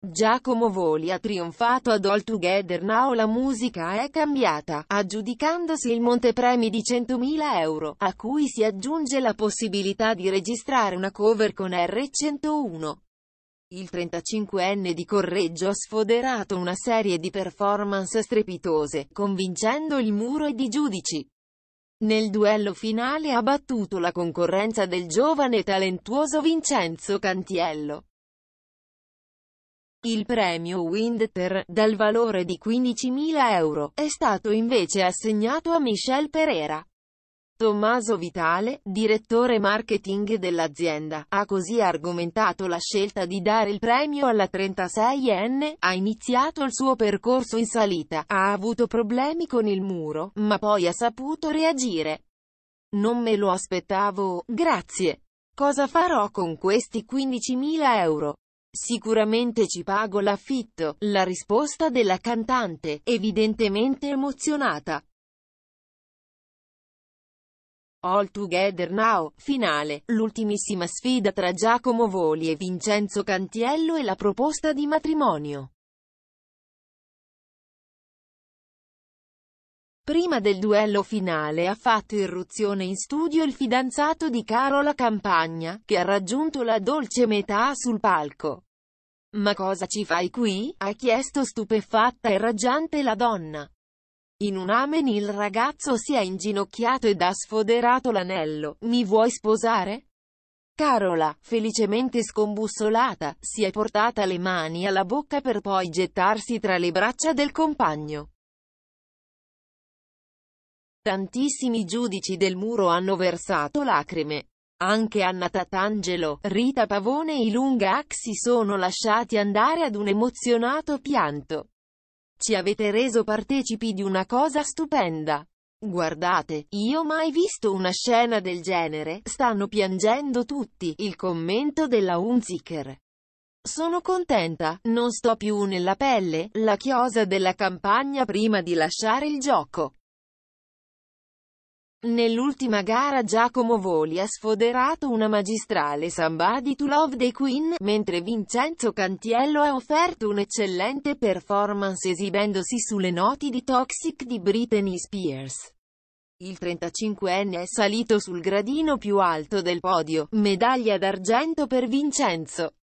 Giacomo Voli ha trionfato ad All Together Now la musica è cambiata, aggiudicandosi il montepremi di 100.000 euro, a cui si aggiunge la possibilità di registrare una cover con R101. Il 35enne di Correggio ha sfoderato una serie di performance strepitose, convincendo il muro i giudici. Nel duello finale ha battuto la concorrenza del giovane e talentuoso Vincenzo Cantiello. Il premio Windter, dal valore di 15.000 euro, è stato invece assegnato a Michel Pereira. Tommaso Vitale, direttore marketing dell'azienda, ha così argomentato la scelta di dare il premio alla 36enne, ha iniziato il suo percorso in salita, ha avuto problemi con il muro, ma poi ha saputo reagire. Non me lo aspettavo, grazie. Cosa farò con questi 15.000 euro? Sicuramente ci pago l'affitto, la risposta della cantante, evidentemente emozionata. All Together Now, finale, l'ultimissima sfida tra Giacomo Voli e Vincenzo Cantiello e la proposta di matrimonio. Prima del duello finale ha fatto irruzione in studio il fidanzato di Carola Campagna, che ha raggiunto la dolce metà sul palco. Ma cosa ci fai qui? ha chiesto stupefatta e raggiante la donna. In un amen il ragazzo si è inginocchiato ed ha sfoderato l'anello. Mi vuoi sposare? Carola, felicemente scombussolata, si è portata le mani alla bocca per poi gettarsi tra le braccia del compagno. Tantissimi giudici del muro hanno versato lacrime. Anche Anna Tatangelo, Rita Pavone e Ilunga Hack si sono lasciati andare ad un emozionato pianto. Ci avete reso partecipi di una cosa stupenda. Guardate, io mai visto una scena del genere, stanno piangendo tutti, il commento della Unziker. Sono contenta, non sto più nella pelle, la chiosa della campagna prima di lasciare il gioco. Nell'ultima gara Giacomo Voli ha sfoderato una magistrale samba di to Love the Queen, mentre Vincenzo Cantiello ha offerto un'eccellente performance esibendosi sulle noti di Toxic di Britney Spears. Il 35enne è salito sul gradino più alto del podio, medaglia d'argento per Vincenzo.